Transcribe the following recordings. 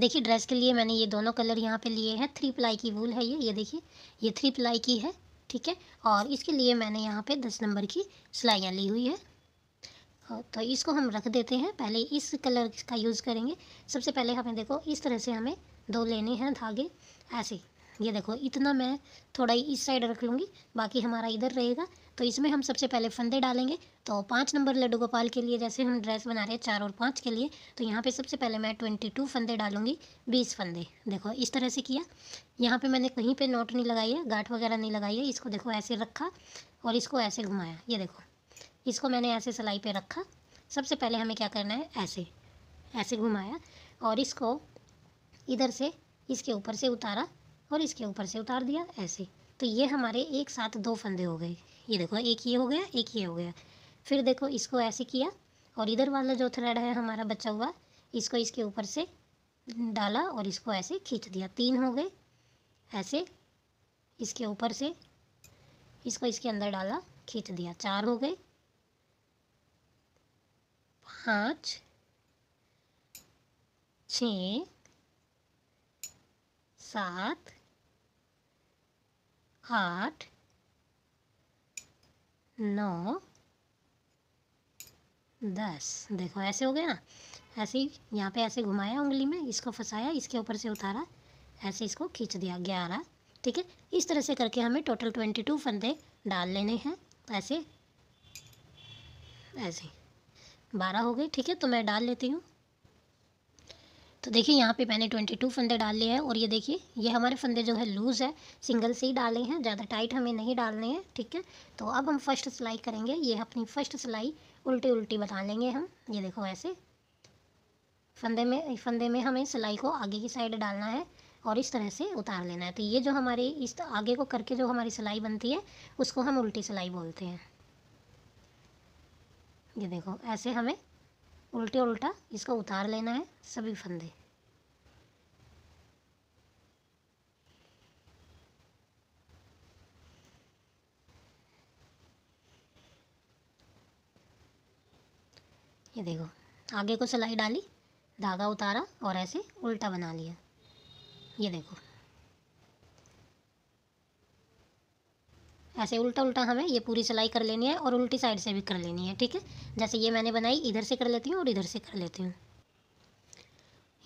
देखिए ड्रेस के लिए मैंने ये दोनों कलर यहाँ पे लिए हैं थ्री प्लाई की वूल है ये ये देखिए ये थ्री प्लाई की है ठीक है और इसके लिए मैंने यहाँ पे दस नंबर की सिलाइयाँ ली हुई है हाँ, तो इसको हम रख देते हैं पहले इस कलर का यूज़ करेंगे सबसे पहले हमें देखो इस तरह से हमें दो लेने हैं धागे ऐसे ये देखो इतना मैं थोड़ा इस साइड रख लूँगी बाकी हमारा इधर रहेगा तो इसमें हम सबसे पहले फंदे डालेंगे तो पाँच नंबर लड्डू गोपाल के लिए जैसे हम ड्रेस बना रहे हैं चार और पाँच के लिए तो यहाँ पे सबसे पहले मैं ट्वेंटी टू फंदे डालूंगी बीस फंदे देखो इस तरह से किया यहाँ पे मैंने कहीं पे नोट नहीं लगाई है गाठ वगैरह नहीं लगाई है इसको देखो ऐसे रखा और इसको ऐसे घुमाया ये देखो इसको मैंने ऐसे सिलाई पर रखा सबसे पहले हमें क्या करना है ऐसे ऐसे घुमाया और इसको इधर से इसके ऊपर से उतारा और इसके ऊपर से उतार दिया ऐसे तो ये हमारे एक साथ दो फंदे हो गए ये देखो एक ये हो गया एक ये हो गया फिर देखो इसको ऐसे किया और इधर वाला जो थ्रेड है हमारा बचा हुआ इसको इसके ऊपर से डाला और इसको ऐसे खींच दिया तीन हो गए ऐसे इसके ऊपर से इसको इसके अंदर डाला खींच दिया चार हो गए पाँच छ सात आठ नौ दस देखो ऐसे हो गया ना ऐसे ही यहाँ पे ऐसे घुमाया उंगली में इसको फंसाया इसके ऊपर से उतारा ऐसे इसको खींच दिया ग्यारह ठीक है इस तरह से करके हमें टोटल ट्वेंटी टू फंदे डाल लेने हैं ऐसे ऐसे बारह हो गए ठीक है तो मैं डाल लेती हूँ तो देखिए यहाँ पे मैंने 22 फंदे डाल लिए हैं और ये देखिए ये हमारे फंदे जो है लूज़ है सिंगल से ही डाले हैं ज़्यादा टाइट हमें नहीं डालने हैं ठीक है तो अब हम फर्स्ट सिलाई करेंगे ये अपनी फर्स्ट सिलाई उल्टी उल्टी बता लेंगे हम ये देखो ऐसे फंदे में फंदे में हमें सिलाई को आगे की साइड डालना है और इस तरह से उतार लेना है तो ये जो हमारी इस आगे को करके जो हमारी सिलाई बनती है उसको हम उल्टी सिलाई बोलते हैं ये देखो ऐसे हमें उल्टे उल्टा इसको उतार लेना है सभी फंदे ये देखो आगे को सिलाई डाली धागा उतारा और ऐसे उल्टा बना लिया ये देखो ऐसे उल्टा उल्टा हमें ये पूरी सिलाई कर लेनी है और उल्टी साइड से भी कर लेनी है ठीक है जैसे ये मैंने बनाई इधर से कर लेती हूँ और इधर से कर लेती हूँ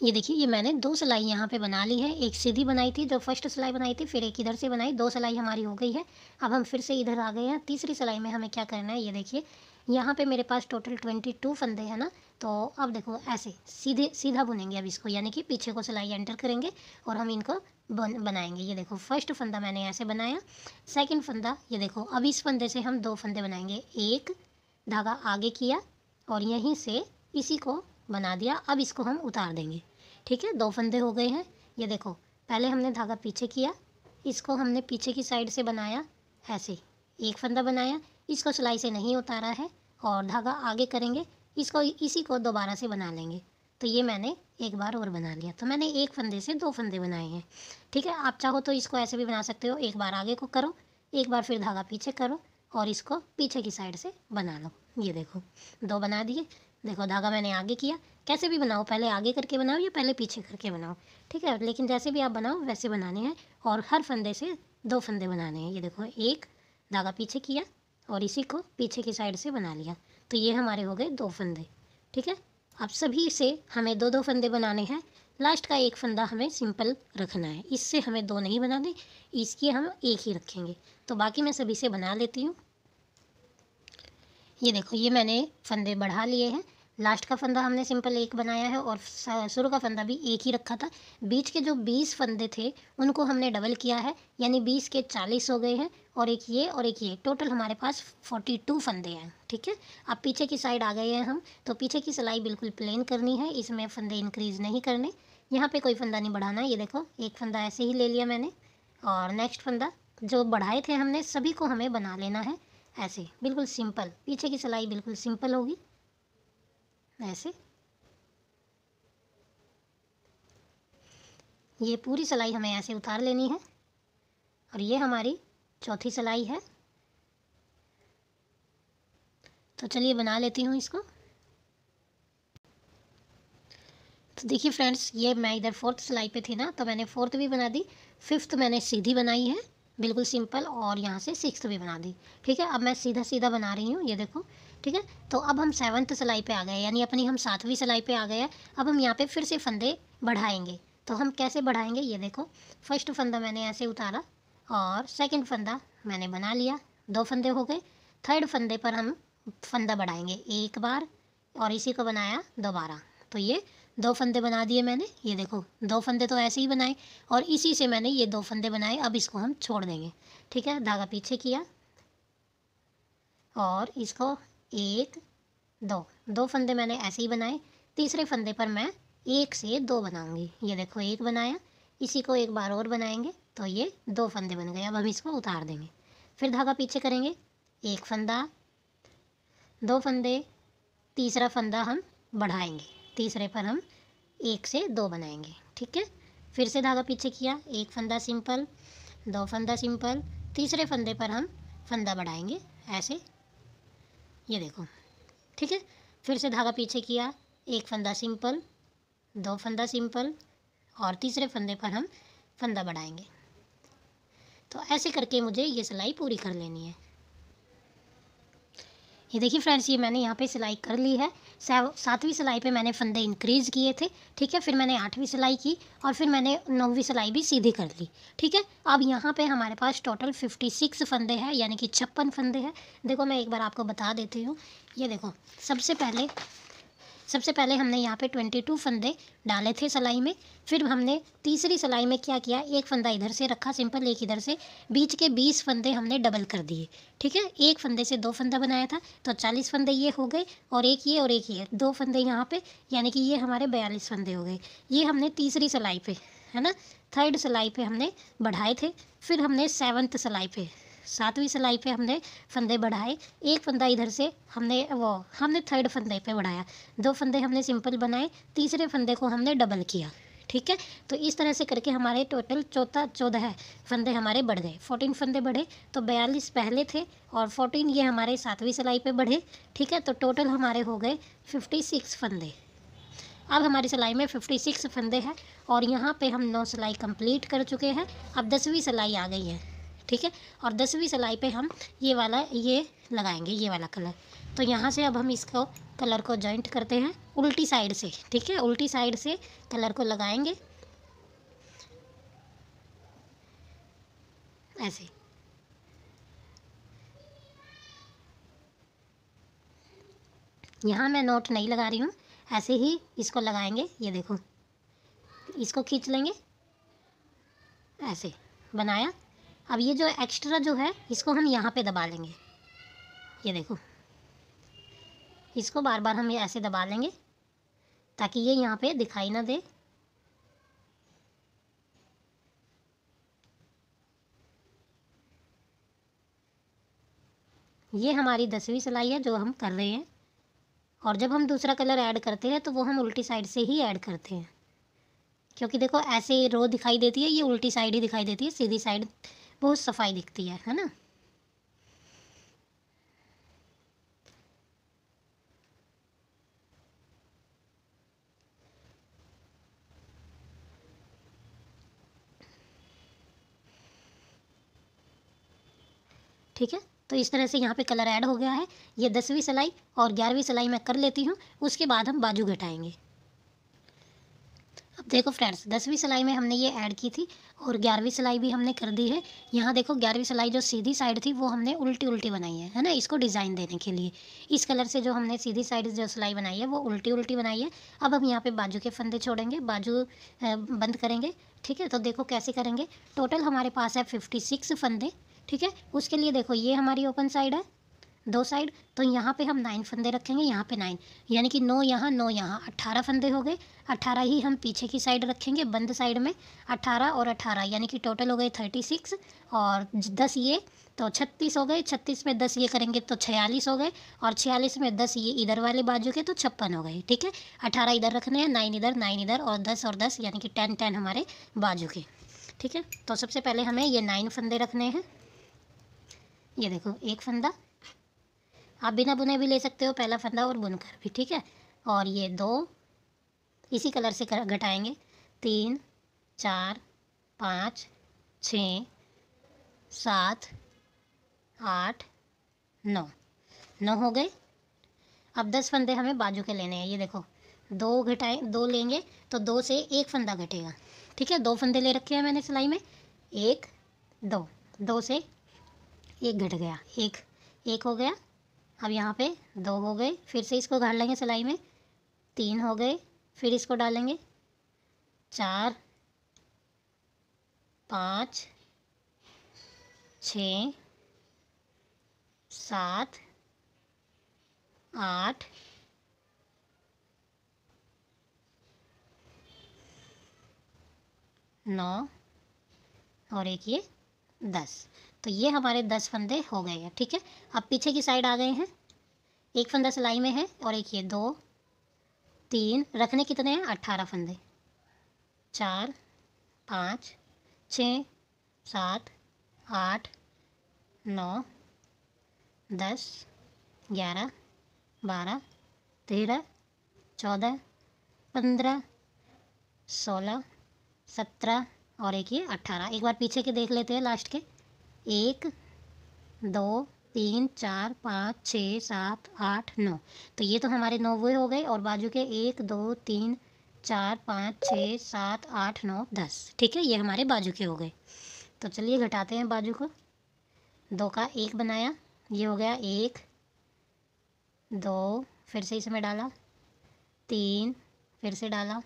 ये देखिए ये मैंने दो सिलाई यहाँ पे बना ली है एक सीधी बनाई थी जो फर्स्ट सिलाई बनाई थी फिर एक इधर से बनाई दो सिलाई हमारी हो गई है अब हम फिर से इधर आ गए हैं तीसरी सिलाई में हमें क्या करना है ये देखिए यहाँ पे मेरे पास टोटल ट्वेंटी टू फंदे हैं ना तो अब देखो ऐसे सीधे सीधा बुनेंगे अब इसको यानी कि पीछे को सिलाई एंटर करेंगे और हम इनको बन बनाएंगे ये देखो फर्स्ट फंदा मैंने ऐसे बनाया सेकंड फंदा ये देखो अब इस फंदे से हम दो फंदे बनाएंगे एक धागा आगे किया और यहीं से इसी को बना दिया अब इसको हम उतार देंगे ठीक है दो फंदे हो गए हैं ये देखो पहले हमने धागा पीछे किया इसको हमने पीछे की साइड से बनाया ऐसे एक फंदा बनाया इसको सिलाई से नहीं उतारा है और धागा आगे करेंगे इसको इसी को दोबारा से बना लेंगे तो ये मैंने एक बार और बना लिया तो मैंने एक फंदे से दो फंदे बनाए हैं ठीक है आप चाहो तो इसको ऐसे भी बना सकते हो एक बार आगे को करो एक बार फिर धागा पीछे करो और इसको पीछे की साइड से बना लो ये देखो दो बना दिए देखो धागा मैंने आगे किया कैसे भी बनाओ पहले आगे करके बनाओ या पहले पीछे करके बनाओ ठीक है लेकिन जैसे भी आप बनाओ वैसे बनाने हैं और हर फंदे से दो फंदे बनाने हैं ये देखो एक धागा पीछे किया और इसी को पीछे की साइड से बना लिया तो ये हमारे हो गए दो फंदे ठीक है अब सभी से हमें दो दो फंदे बनाने हैं लास्ट का एक फंदा हमें सिंपल रखना है इससे हमें दो नहीं बनाने इसकी हम एक ही रखेंगे तो बाकी मैं सभी से बना लेती हूँ ये देखो ये मैंने फंदे बढ़ा लिए हैं लास्ट का फंदा हमने सिंपल एक बनाया है और शुरू का फंदा भी एक ही रखा था बीच के जो बीस फंदे थे उनको हमने डबल किया है यानी बीस के चालीस हो गए हैं और एक ये और एक ये टोटल हमारे पास फोर्टी टू फंदे हैं ठीक है अब पीछे की साइड आ गए हैं हम तो पीछे की सिलाई बिल्कुल प्लेन करनी है इसमें फंदे इंक्रीज़ नहीं करने यहाँ पर कोई फंदा नहीं बढ़ाना ये देखो एक फंदा ऐसे ही ले लिया मैंने और नेक्स्ट फंदा जो बढ़ाए थे हमने सभी को हमें बना लेना है ऐसे बिल्कुल सिंपल पीछे की सिलाई बिल्कुल सिंपल होगी ऐसे ये पूरी सिलाई हमें ऐसे उतार लेनी है और ये हमारी चौथी सिलाई है तो चलिए बना लेती हूँ इसको तो देखिए फ्रेंड्स ये मैं इधर फोर्थ सिलाई पे थी ना तो मैंने फोर्थ भी बना दी फिफ्थ मैंने सीधी बनाई है बिल्कुल सिंपल और यहाँ से सिक्स भी बना दी ठीक है अब मैं सीधा सीधा बना रही हूँ ये देखो ठीक है तो अब हम सेवन्थ सिलाई पे आ गए यानी अपनी हम सातवीं सिलाई पे आ गए हैं अब हम यहाँ पे फिर से फंदे बढ़ाएंगे तो हम कैसे बढ़ाएंगे ये देखो फर्स्ट फंदा मैंने ऐसे उतारा और सेकंड फंदा मैंने बना लिया दो फंदे हो गए थर्ड फंदे पर हम फंदा बढ़ाएंगे एक बार और इसी को बनाया दोबारा तो ये दो फंदे बना दिए मैंने ये देखो दो फंदे तो ऐसे ही बनाए और इसी से मैंने ये दो फंदे बनाए अब इसको हम छोड़ देंगे ठीक है धागा पीछे किया और इसको एक दो दो फंदे मैंने ऐसे ही बनाए तीसरे फंदे पर मैं एक से दो बनाऊंगी ये देखो एक बनाया इसी को एक बार और बनाएंगे तो ये दो फंदे बन गए अब हम इसको उतार देंगे फिर धागा पीछे करेंगे एक फंदा दो फंदे तीसरा फंदा हम बढ़ाएंगे तीसरे पर हम एक से दो बनाएंगे ठीक है फिर से धागा पीछे किया एक फंदा सिंपल दो फंदा सिंपल तीसरे फंदे पर हम फंदा बढ़ाएंगे ऐसे ये देखो ठीक है फिर से धागा पीछे किया एक फंदा सिंपल दो फंदा सिंपल और तीसरे फंदे पर हम फंदा बढ़ाएंगे तो ऐसे करके मुझे ये सिलाई पूरी कर लेनी है ये देखिए फ्रेंड्स ये मैंने यहाँ पे सिलाई कर ली है सातवीं सिलाई पे मैंने फंदे इंक्रीज़ किए थे ठीक है फिर मैंने आठवीं सिलाई की और फिर मैंने नौवीं सिलाई भी सीधी कर ली ठीक है अब यहाँ पे हमारे पास टोटल फिफ्टी सिक्स फंदे हैं यानी कि छप्पन फंदे हैं देखो मैं एक बार आपको बता देती हूँ ये देखो सबसे पहले सबसे पहले हमने यहाँ पे ट्वेंटी टू फंदे डाले थे सिलाई में फिर हमने तीसरी सिलाई में क्या किया एक फंदा इधर से रखा सिंपल एक इधर से बीच के बीस फंदे हमने डबल कर दिए ठीक है एक फंदे से दो फंदा बनाया था तो चालीस फंदे ये हो गए और एक ये और एक ये दो फंदे यहाँ पे यानी कि ये हमारे बयालीस फंदे हो गए ये हमने तीसरी सिलाई पर है ना थर्ड सिलाई पर हमने बढ़ाए थे फिर हमने सेवन्थ सिलाई पर सातवीं सिलाई पे हमने फंदे बढ़ाए एक फंदा इधर से हमने वो हमने थर्ड फंदे पे बढ़ाया दो फंदे हमने सिंपल बनाए तीसरे फंदे को हमने डबल किया ठीक है तो इस तरह से करके हमारे टोटल चौथा चौदह फंदे हमारे बढ़ गए फोर्टीन फंदे बढ़े तो बयालीस पहले थे और फोर्टीन ये हमारे सातवीं सिलाई पे बढ़े ठीक है तो टोटल हमारे हो गए फिफ्टी सिक्स फंदे अब हमारी सिलाई में फिफ्टी सिक्स फंदे हैं और यहाँ पे हम नौ सिलाई कंप्लीट कर चुके हैं अब दसवीं सिलाई आ गई है ठीक है और दसवीं सिलाई पे हम ये वाला ये लगाएंगे ये वाला कलर तो यहाँ से अब हम इसको कलर को जॉइंट करते हैं उल्टी साइड से ठीक है उल्टी साइड से कलर को लगाएंगे ऐसे यहाँ मैं नोट नहीं लगा रही हूँ ऐसे ही इसको लगाएंगे ये देखो इसको खींच लेंगे ऐसे बनाया अब ये जो एक्स्ट्रा जो है इसको हम यहाँ पे दबा लेंगे ये देखो इसको बार बार हम ऐसे दबा लेंगे ताकि ये यहाँ पे दिखाई ना दे ये हमारी दसवीं सिलाई है जो हम कर रहे हैं और जब हम दूसरा कलर ऐड करते हैं तो वो हम उल्टी साइड से ही ऐड करते हैं क्योंकि देखो ऐसे रो दिखाई देती है ये उल्टी साइड ही दिखाई देती है सीधी साइड बहुत सफाई दिखती है है ना ठीक है तो इस तरह से यहाँ पे कलर ऐड हो गया है ये दसवीं सिलाई और ग्यारहवीं सिलाई मैं कर लेती हूँ उसके बाद हम बाजू घटाएंगे देखो फ्रेंड्स दसवीं सिलाई में हमने ये ऐड की थी और ग्यारहवीं सिलाई भी हमने कर दी है यहाँ देखो ग्यारहवीं सिलाई जो सीधी साइड थी वो हमने उल्टी उल्टी बनाई है है ना इसको डिज़ाइन देने के लिए इस कलर से जो हमने सीधी साइड जो सिलाई बनाई है वो उल्टी उल्टी बनाई है अब हम यहाँ पे बाजू के फंदे छोड़ेंगे बाजू बंद करेंगे ठीक है तो देखो कैसे करेंगे टोटल हमारे पास है फिफ्टी सिक्स फंदे ठीक है उसके लिए देखो ये हमारी ओपन साइड है दो साइड तो यहाँ पे हम नाइन फंदे रखेंगे यहाँ पे नाइन यानी कि नौ यहाँ नौ यहाँ अट्ठारह फंदे हो गए अट्ठारह ही हम पीछे की साइड रखेंगे बंद साइड में अट्ठारह और अट्ठारह यानी कि टोटल हो गए थर्टी सिक्स और दस ये तो छत्तीस हो गए छत्तीस में दस ये करेंगे तो छियालीस हो गए और छियालीस में दस ये इधर वाले बाजू के तो छप्पन हो गए ठीक है अठारह इधर रखने हैं नाइन इधर नाइन इधर और दस और दस यानी कि टेन टेन हमारे बाजू के ठीक है तो सबसे पहले हमें ये नाइन फंदे रखने हैं ये देखो एक फंदा आप बिना बुने भी ले सकते हो पहला फंदा और बुनकर भी ठीक है और ये दो इसी कलर से घटाएँगे तीन चार पाँच छ सात आठ नौ नौ हो गए अब दस फंदे हमें बाजू के लेने हैं ये देखो दो घटाए दो लेंगे तो दो से एक फंदा घटेगा ठीक है दो फंदे ले रखे हैं मैंने सिलाई में एक दो दो से एक घट गया एक एक हो गया अब यहाँ पे दो हो गए फिर से इसको घाट लेंगे सिलाई में तीन हो गए फिर इसको डालेंगे चार पाँच छ सात आठ नौ और एक ये दस तो ये हमारे दस फंदे हो गए हैं ठीक है अब पीछे की साइड आ गए हैं एक फंदा सिलाई में है और एक ये दो तीन रखने कितने हैं अट्ठारह फंदे चार पाँच छः सात आठ नौ दस ग्यारह बारह तेरह चौदह पंद्रह सोलह सत्रह और एक ये अट्ठारह एक बार पीछे के देख लेते हैं लास्ट के एक दो तीन चार पाँच छः सात आठ नौ तो ये तो हमारे नौ वे हो गए और बाजू के एक दो तीन चार पाँच छः सात आठ नौ दस ठीक है ये हमारे बाजू के हो गए तो चलिए घटाते हैं बाजू को दो का एक बनाया ये हो गया एक दो फिर से इसमें डाला तीन फिर से डाला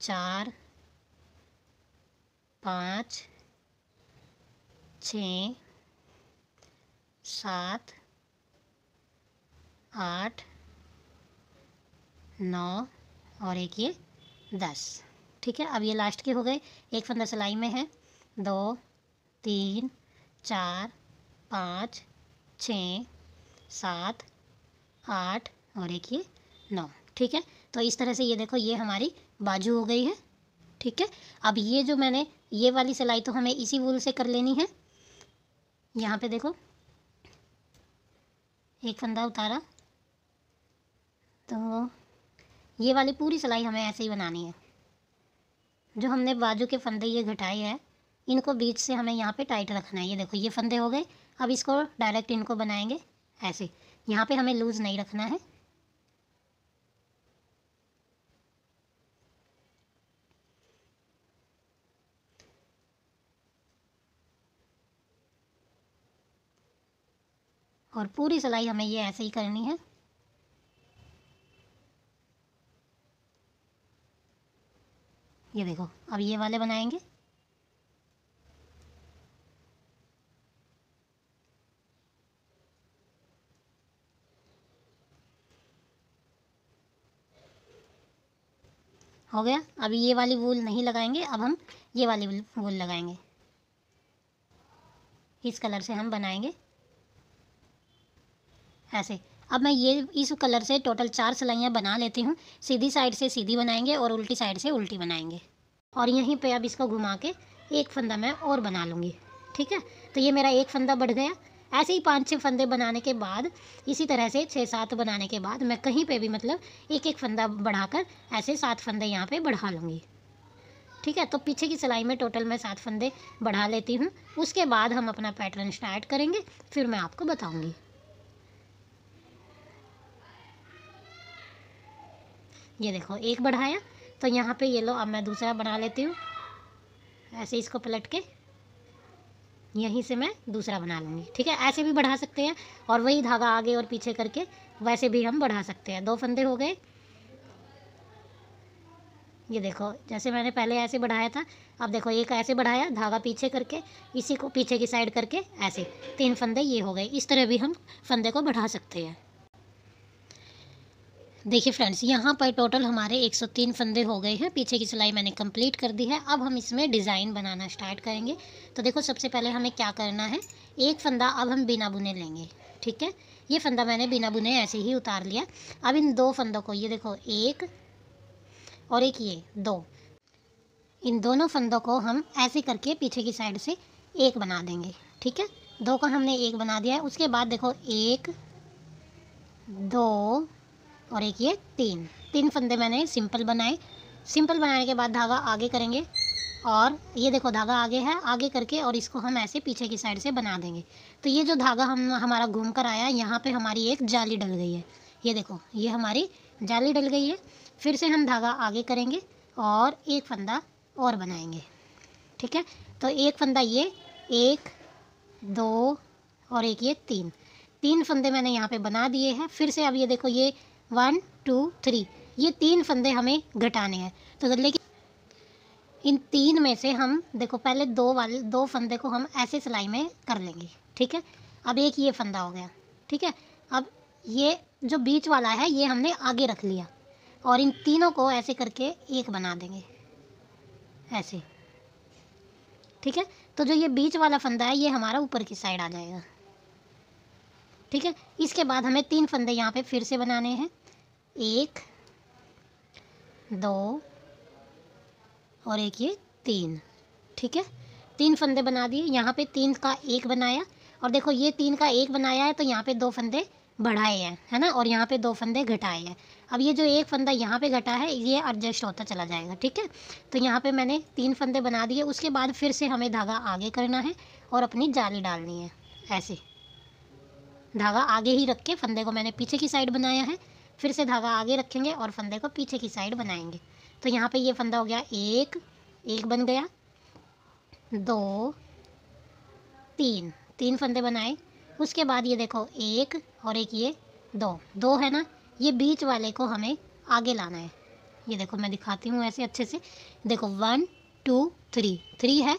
चार पाँच छ सात आठ नौ और एक ये दस ठीक है अब ये लास्ट के हो गए एक फंदा सिलाई में है दो तीन चार पाँच छ सात आठ और एक ये नौ ठीक है तो इस तरह से ये देखो ये हमारी बाजू हो गई है ठीक है अब ये जो मैंने ये वाली सिलाई तो हमें इसी वूल से कर लेनी है यहाँ पे देखो एक फंदा उतारा तो ये वाली पूरी सिलाई हमें ऐसे ही बनानी है जो हमने बाजू के फंदे ये घटाए हैं इनको बीच से हमें यहाँ पे टाइट रखना है ये देखो ये फंदे हो गए अब इसको डायरेक्ट इनको बनाएंगे ऐसे यहाँ पे हमें लूज़ नहीं रखना है और पूरी सिलाई हमें ये ऐसे ही करनी है ये देखो अब ये वाले बनाएंगे हो गया अब ये वाली वूल नहीं लगाएंगे अब हम ये वाली वूल लगाएंगे इस कलर से हम बनाएंगे ऐसे अब मैं ये इस कलर से टोटल चार सिलाइयाँ बना लेती हूँ सीधी साइड से सीधी बनाएंगे और उल्टी साइड से उल्टी बनाएंगे और यहीं पे अब इसको घुमा के एक फंदा मैं और बना लूँगी ठीक है तो ये मेरा एक फंदा बढ़ गया ऐसे ही पाँच छः फंदे बनाने के बाद इसी तरह से छः सात बनाने के बाद मैं कहीं पर भी मतलब एक एक फंदा बढ़ा ऐसे सात फंदे यहाँ पर बढ़ा लूँगी ठीक है तो पीछे की सिलाई में टोटल मैं सात फंदे बढ़ा लेती हूँ उसके बाद हम अपना पैटर्न स्टार्ट करेंगे फिर मैं आपको बताऊँगी ये देखो एक बढ़ाया तो यहाँ पे ये लो अब मैं दूसरा बना लेती हूँ ऐसे इसको पलट के यहीं से मैं दूसरा बना लूँगी ठीक है ऐसे भी बढ़ा सकते हैं और वही धागा आगे और पीछे करके वैसे भी हम बढ़ा सकते हैं दो फंदे हो गए ये देखो जैसे मैंने पहले ऐसे बढ़ाया था अब देखो एक ऐसे बढ़ाया धागा पीछे करके इसी को पीछे की साइड करके ऐसे तीन फंदे ये हो गए इस तरह भी हम फंदे को बढ़ा सकते हैं देखिए फ्रेंड्स यहाँ पर टोटल हमारे 103 फंदे हो गए हैं पीछे की सिलाई मैंने कंप्लीट कर दी है अब हम इसमें डिज़ाइन बनाना स्टार्ट करेंगे तो देखो सबसे पहले हमें क्या करना है एक फंदा अब हम बिना बुने लेंगे ठीक है ये फंदा मैंने बिना बुने ऐसे ही उतार लिया अब इन दो फंदों को ये देखो एक और एक ये दो इन दोनों फंदों को हम ऐसे करके पीछे की साइड से एक बना देंगे ठीक है दो को हमने एक बना दिया है उसके बाद देखो एक दो और एक ये तीन तीन फंदे मैंने सिंपल बनाए सिंपल बनाने के बाद धागा आगे करेंगे और ये देखो धागा आगे है आगे करके और इसको हम ऐसे पीछे की साइड से बना देंगे तो ये जो धागा हम हमारा घूम कर आया यहाँ पे हमारी एक जाली डल गई है ये देखो ये हमारी जाली डल गई है फिर से हम धागा आगे करेंगे और एक फंदा और बनाएंगे ठीक है तो एक फंदा ये एक दो और एक ये तीन तीन फंदे मैंने यहाँ पे बना दिए हैं फिर से अब ये देखो ये वन टू थ्री ये तीन फंदे हमें घटाने हैं तो लेकिन इन तीन में से हम देखो पहले दो वाले दो फंदे को हम ऐसे सिलाई में कर लेंगे ठीक है अब एक ये फंदा हो गया ठीक है अब ये जो बीच वाला है ये हमने आगे रख लिया और इन तीनों को ऐसे करके एक बना देंगे ऐसे ठीक है तो जो ये बीच वाला फंदा है ये हमारा ऊपर की साइड आ जाएगा ठीक है इसके बाद हमें तीन फंदे यहाँ पे फिर से बनाने हैं एक दो और एक ये तीन ठीक है तीन फंदे बना दिए यहाँ पे तीन का एक बनाया और देखो ये तीन का एक बनाया है तो यहाँ पे दो फंदे बढ़ाए हैं है ना और यहाँ पे दो फंदे घटाए हैं अब ये जो एक फंदा यहाँ पे घटा है ये एडजस्ट होता चला जाएगा ठीक है तो यहाँ पे मैंने तीन फंदे बना दिए उसके बाद फिर से हमें धागा आगे करना है और अपनी जाली डालनी है ऐसे धागा आगे ही रख के फंदे को मैंने पीछे की साइड बनाया है फिर से धागा आगे रखेंगे और फंदे को पीछे की साइड बनाएंगे तो यहाँ पे ये फंदा हो गया एक एक बन गया दो तीन तीन फंदे बनाए उसके बाद ये देखो एक और एक ये दो दो है ना ये बीच वाले को हमें आगे लाना है ये देखो मैं दिखाती हूँ ऐसे अच्छे से देखो वन टू थ्री थ्री है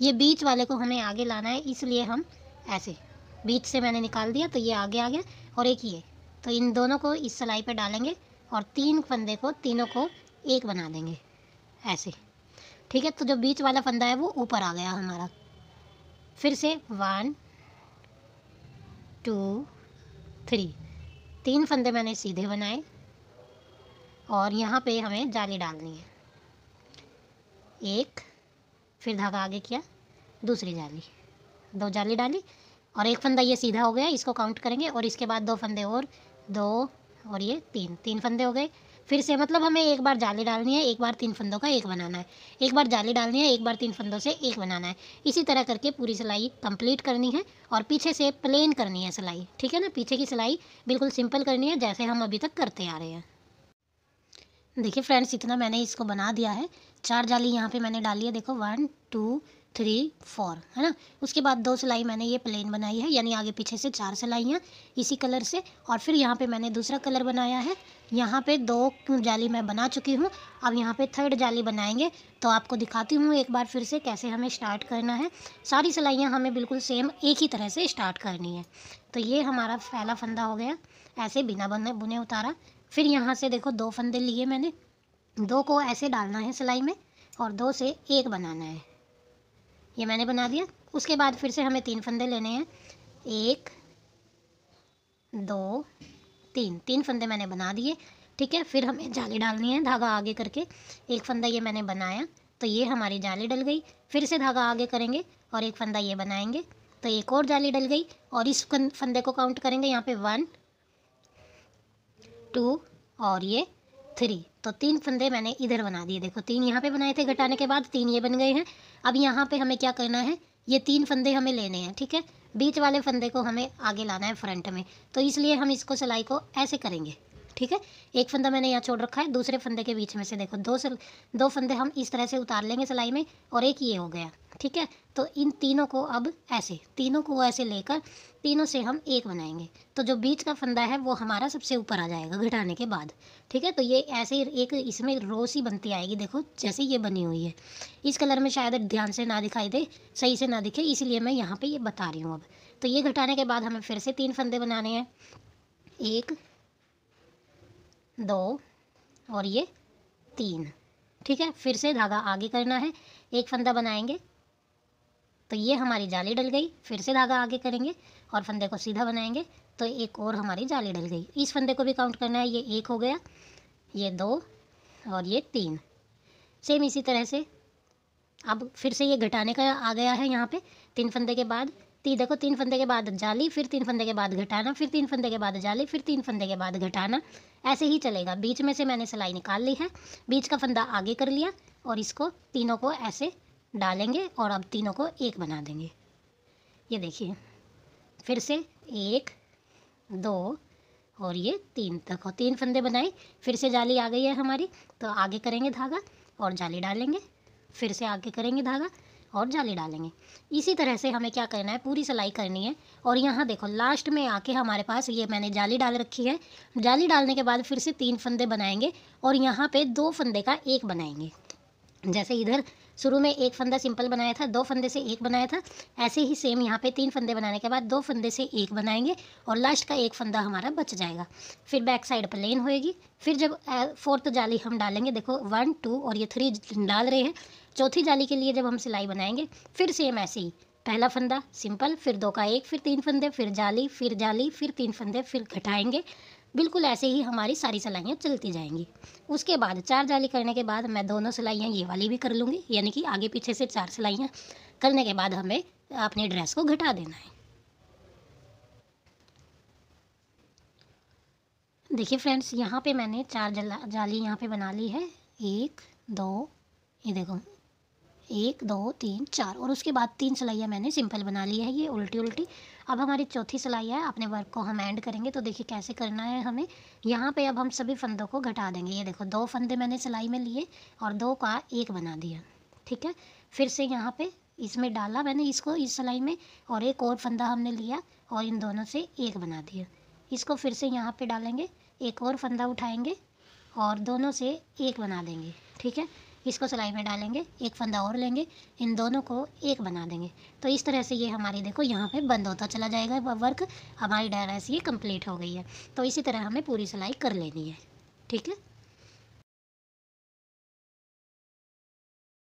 ये बीच वाले को हमें आगे लाना है इसलिए हम ऐसे बीच से मैंने निकाल दिया तो ये आगे आ गया और एक ये तो इन दोनों को इस सिलाई पे डालेंगे और तीन फंदे को तीनों को एक बना देंगे ऐसे ठीक है तो जो बीच वाला फंदा है वो ऊपर आ गया हमारा फिर से वन टू थ्री तीन फंदे मैंने सीधे बनाए और यहाँ पे हमें जाली डालनी है एक फिर धागा आगे किया दूसरी जाली दो जाली डाली और एक फंदा ये सीधा हो गया इसको काउंट करेंगे और इसके बाद दो फंदे और दो और ये तीन तीन फंदे हो गए फिर से मतलब हमें एक बार जाली डालनी है एक बार तीन फंदों का एक बनाना है एक बार जाली डालनी है एक बार तीन फंदों से एक बनाना है इसी तरह करके पूरी सिलाई कंप्लीट करनी है और पीछे से प्लेन करनी है सिलाई ठीक है ना पीछे की सिलाई बिल्कुल सिंपल करनी है जैसे हम अभी तक करते आ रहे हैं देखिए फ्रेंड्स इतना मैंने इसको बना दिया है चार जाली यहाँ पर मैंने डाली है देखो वन टू थ्री फोर है ना उसके बाद दो सिलाई मैंने ये प्लेन बनाई है यानी आगे पीछे से चार सिलाइयाँ इसी कलर से और फिर यहाँ पे मैंने दूसरा कलर बनाया है यहाँ पे दो जाली मैं बना चुकी हूँ अब यहाँ पे थर्ड जाली बनाएंगे तो आपको दिखाती हूँ एक बार फिर से कैसे हमें स्टार्ट करना है सारी सिलाइयाँ हमें बिल्कुल सेम एक ही तरह से स्टार्ट करनी है तो ये हमारा पहला फंदा हो गया ऐसे बिना बने बुने उतारा फिर यहाँ से देखो दो फंदे लिए मैंने दो को ऐसे डालना है सिलाई में और दो से एक बनाना है ये मैंने बना दिया उसके बाद फिर से हमें तीन फंदे लेने हैं एक दो तीन तीन फंदे मैंने बना दिए ठीक है फिर हमें जाली डालनी है धागा आगे करके एक फंदा ये मैंने बनाया तो ये हमारी जाली डल गई फिर से धागा आगे करेंगे और एक फंदा ये बनाएंगे तो एक और जाली डल गई और इस फंदे को काउंट करेंगे यहाँ पे वन टू और ये थ्री तो तीन फंदे मैंने इधर बना दिए देखो तीन यहाँ पे बनाए थे घटाने के बाद तीन ये बन गए हैं अब यहाँ पे हमें क्या करना है ये तीन फंदे हमें लेने हैं ठीक है बीच वाले फंदे को हमें आगे लाना है फ्रंट में तो इसलिए हम इसको सिलाई को ऐसे करेंगे ठीक है एक फंदा मैंने यहाँ छोड़ रखा है दूसरे फंदे के बीच में से देखो दो से दो फंदे हम इस तरह से उतार लेंगे सिलाई में और एक ये हो गया ठीक है तो इन तीनों को अब ऐसे तीनों को ऐसे लेकर तीनों से हम एक बनाएंगे तो जो बीच का फंदा है वो हमारा सबसे ऊपर आ जाएगा घटाने के बाद ठीक है तो ये ऐसे एक इसमें रोस ही बनती आएगी देखो जैसे ये बनी हुई है इस कलर में शायद ध्यान से ना दिखाई दे सही से ना दिखे इसीलिए मैं यहाँ पे ये बता रही हूँ अब तो ये घटाने के बाद हमें फिर से तीन फंदे बनाने हैं एक दो और ये तीन ठीक है फिर से धागा आगे करना है एक फंदा बनाएंगे तो ये हमारी जाली डल गई फिर से धागा आगे करेंगे और फंदे को सीधा बनाएंगे तो एक और हमारी जाली डल गई इस फंदे को भी काउंट करना है ये एक हो गया ये दो और ये तीन सेम इसी तरह से अब फिर से ये घटाने का आ गया है यहाँ पे तीन फंदे के बाद ती देखो तीन फंदे के बाद जाली फिर तीन फंदे के बाद घटाना फिर तीन फंदे के बाद जाली फिर तीन फंदे के बाद घटाना ऐसे ही चलेगा बीच में से मैंने सिलाई निकाल ली है बीच का फंदा आगे कर लिया और इसको तीनों को ऐसे डालेंगे और अब तीनों को एक बना देंगे ये देखिए फिर से एक दो और ये तीन तक और तीन फंदे बनाए फिर से जाली आ गई है हमारी तो आगे करेंगे धागा और जाली डालेंगे फिर से आगे करेंगे धागा और जाली डालेंगे इसी तरह से हमें क्या करना है पूरी सिलाई करनी है और यहाँ देखो लास्ट में आके हमारे पास ये मैंने जाली डाल रखी है जाली डालने के बाद फिर से तीन फंदे बनाएंगे और यहाँ पे दो फंदे का एक बनाएंगे जैसे इधर शुरू में एक फंदा सिंपल बनाया था दो फंदे से एक बनाया था ऐसे ही सेम यहाँ पे तीन फंदे बनाने के बाद दो फंदे से एक बनाएंगे और लास्ट का एक फंदा हमारा बच जाएगा फिर बैक साइड प्लेन होएगी फिर जब फोर्थ जाली हम डालेंगे देखो वन टू और ये थ्री डाल रहे हैं चौथी जाली के लिए जब हम सिलाई बनाएंगे फिर सेम ऐसे ही पहला फंदा सिंपल फिर दो का एक फिर तीन फंदे फिर जाली फिर जाली फिर तीन फंदे फिर घटाएंगे बिल्कुल ऐसे ही हमारी सारी सिलाइयाँ चलती जाएंगी उसके बाद चार जाली करने के बाद मैं दोनों सिलाइयाँ ये वाली भी कर लूँगी यानी कि आगे पीछे से चार सिलाइयाँ करने के बाद हमें अपने ड्रेस को घटा देना है देखिए फ्रेंड्स यहाँ पे मैंने चार जला जाली यहाँ पे बना ली है एक दो ये देखो एक दो तीन चार और उसके बाद तीन सिलाइयाँ मैंने सिंपल बना ली है ये उल्टी उल्टी अब हमारी चौथी सिलाई है अपने वर्क को हम एंड करेंगे तो देखिए कैसे करना है हमें यहाँ पे अब हम सभी फंदों को घटा देंगे ये देखो दो फंदे मैंने सिलाई में लिए और दो का एक बना दिया ठीक है फिर से यहाँ पर इसमें डाला मैंने इसको इस सिलाई में और एक और फंदा हमने लिया और इन दोनों से एक बना दिया इसको फिर से यहाँ पर डालेंगे एक और फंदा उठाएंगे और दोनों से एक बना देंगे ठीक है इसको सिलाई में डालेंगे एक फंदा और लेंगे इन दोनों को एक बना देंगे तो इस तरह से ये हमारी देखो यहाँ पे बंद होता चला जाएगा वर्क हमारी डायरेस ये कंप्लीट हो गई है तो इसी तरह हमें पूरी सिलाई कर लेनी है ठीक है